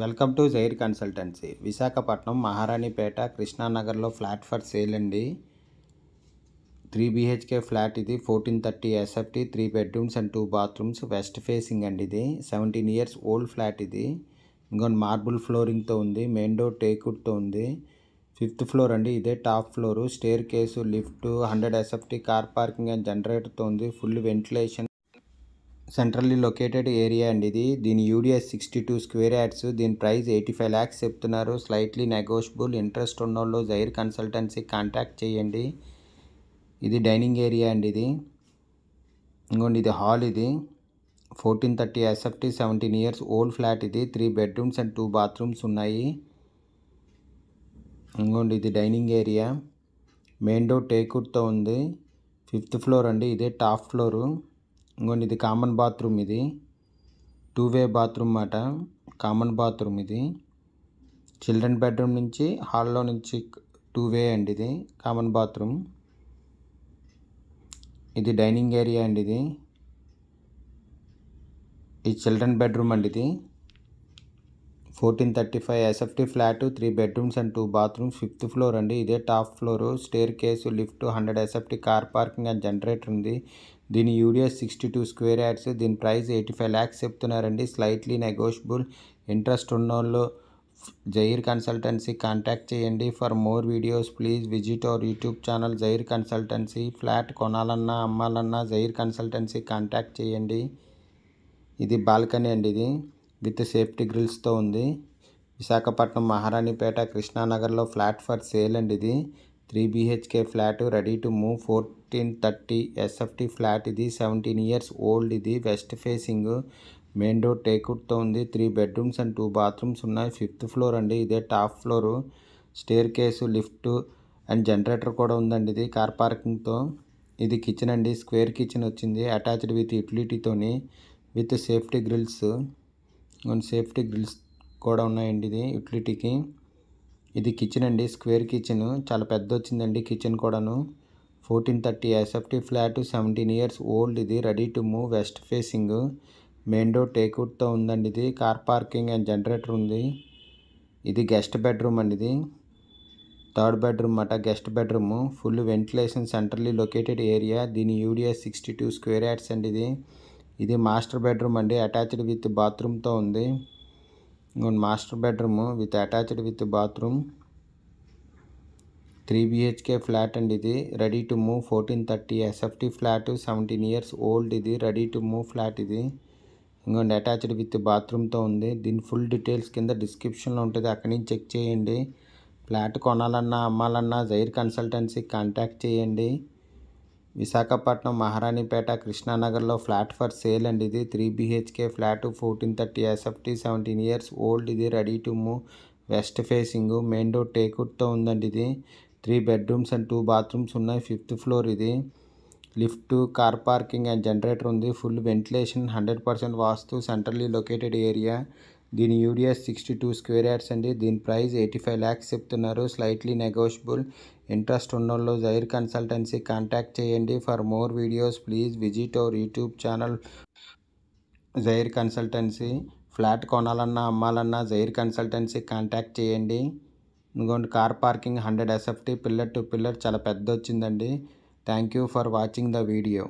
welcome to Jair consultancy Visakhapatnam Maharanipeta కృష్ణానగర్లో flat for sale అండి three BHK flat ఇది fourteen thirty SFT three bedrooms and two bathrooms west facing అండి ఇది seventeen years old flat ఇది ఇంకొన్ని marble ఫ్లోరింగ్తో ఉంది మెయిన్ డోర్ టేకుడ్తో ఉంది ఫిఫ్త్ ఫ్లోర్ అండి ఇదే top floor staircase lift hundred SFT car parking and జనరేటర్తో ఉంది full ventilation centrally located area అండి ఇది దీని UDS sixty two square yards దీని ప్రైస్ ఎయిటీ ఫైవ్ ల్యాక్స్ చెప్తున్నారు స్లైట్లీ నెగోషియబుల్ ఇంట్రెస్ట్ ఉన్న వాళ్ళు జైర్ కన్సల్టెన్సీ కాంటాక్ట్ చేయండి ఇది డైనింగ్ ఏరియా అండి ఇది ఇంకోండి ఇది హాల్ ఇది fourteen thirty SFT seventeen years old flat ఇది three bedrooms and two bathrooms ఉన్నాయి ఇంకోండి ఇది డైనింగ్ ఏరియా మెయిన్ డోర్ టేకుడ్తో ఉంది ఫిఫ్త్ ఫ్లోర్ అండి ఇదే టాప్ ఫ్లోరు ఇంకోండి ఇది కామన్ బాత్రూమ్ ఇది టూ వే బాత్రూమ్ మాట కామన్ బాత్రూమ్ ఇది చిల్డ్రన్ బెడ్రూమ్ నుంచి హాల్లో నుంచి టూ వే అండి ఇది కామన్ బాత్రూమ్ ఇది డైనింగ్ ఏరియా అండి ఇది ఈ చిల్డ్రన్ బెడ్రూమ్ అండి ఇది fourteen thirty five SFT flat three bedrooms and two bathrooms fifth floor అండి ఇదే top floor staircase lift hundred SFT car parking and generator ఉంది దీని UDS sixty two square yards దీని ప్రైస్ ఎయిటీ ఫైవ్ ల్యాక్స్ చెప్తున్నారండి slightly negotiable interest ఉన్నోళ్ళు Jair consultancy contact చేయండి for more videos please visit our YouTube channel Jair consultancy flat కొనాలన్నా అమ్మాలన్నా Jair consultancy contact చేయండి ఇది బాల్కనీ అండి ఇది విత్ సేఫ్టీ గ్రిల్స్తో ఉంది విశాఖపట్నం మహారాణిపేట కృష్ణానగర్లో ఫ్లాట్ ఫర్ సేల్ అండి ఇది three BHK flat ready to move for fifteen thirty SFT flat ఇది సెవెంటీన్ ఇయర్స్ ఓల్డ్ ఇది వెస్ట్ ఫేసింగ్ మెయిన్ డోర్ టేక్అవుట్తో ఉంది three bedrooms and two bathrooms ఉన్నాయి ఫిఫ్త్ ఫ్లోర్ అండి ఇదే top floor staircase lift and generator కూడా ఉందండి ఇది కార్ పార్కింగ్తో ఇది కిచెన్ అండి స్క్వేర్ కిచెన్ వచ్చింది అటాచ్డ్ విత్ యూటిలిటీతోని with safety grills and safety grills కూడా ఉన్నాయండి ఇది యూటిలిటీకి ఇది కిచెన్ అండి స్క్వేర్ కిచెన్ చాలా పెద్ద వచ్చిందండి కిచెన్ కూడాను fourteen thirty SFT flat seventeen years old ఇది ready to move west facing main door టేక్అవుట్తో ఉందండి ఇది కార్ పార్కింగ్ అండ్ జనరేటర్ ఉంది ఇది గెస్ట్ బెడ్రూమ్ అండి ఇది థర్డ్ బెడ్రూమ్ అట guest bedroom full ventilation centrally located area దీని UDS sixty two square yards అండి ఇది ఇది మాస్టర్ బెడ్రూమ్ అండి అటాచ్డ్ విత్ బాత్రూమ్తో ఉంది master bedroom with attached with bathroom three BHK flat అండి ఇది ready to move fourteen thirty SFT flat seventeen years old ఇది రెడీ టు మూవ్ ఫ్లాట్ ఇది ఇంకోండి అటాచ్డ్ విత్ బాత్రూమ్తో ఉంది దీని ఫుల్ డీటెయిల్స్ కింద డిస్క్రిప్షన్లో ఉంటుంది అక్కడి నుంచి చెక్ చేయండి ఫ్లాట్ కొనాలన్నా అమ్మాలన్నా జైర్ కన్సల్టెన్సీ కాంటాక్ట్ చేయండి విశాఖపట్నం మహారాణిపేట కృష్ణానగర్లో ఫ్లాట్ ఫర్ సేల్ అండి ఇది three BHK flat fourteen thirty SFT seventeen years old ఇది ready to move west facing main door టేకుడ్తో ఉందండి ఇది three bedrooms and two bathrooms ఉన్నాయి ఫిఫ్త్ ఫ్లోర్ ఇది lift car parking and generator ఉంది full ventilation hundred percent vastu centrally located area దీని UDS sixty two square yards అండి దీని price eighty five lakhs చెప్తున్నారు స్లైట్లీ నెగోషియబుల్ ఇంట్రెస్ట్ ఉన్న వాళ్ళు జైర్ కన్సల్టెన్సీ కాంటాక్ట్ చేయండి for more videos please visit our YouTube channel Jair consultancy flat కొనాలన్నా అమ్మాలన్నా జైర్ కన్సల్టెన్సీ కాంటాక్ట్ చేయండి ఇదిగోండి car parking hundred SFT pillar to pillar చాలా పెద్ద వచ్చిందండి thank you for watching the video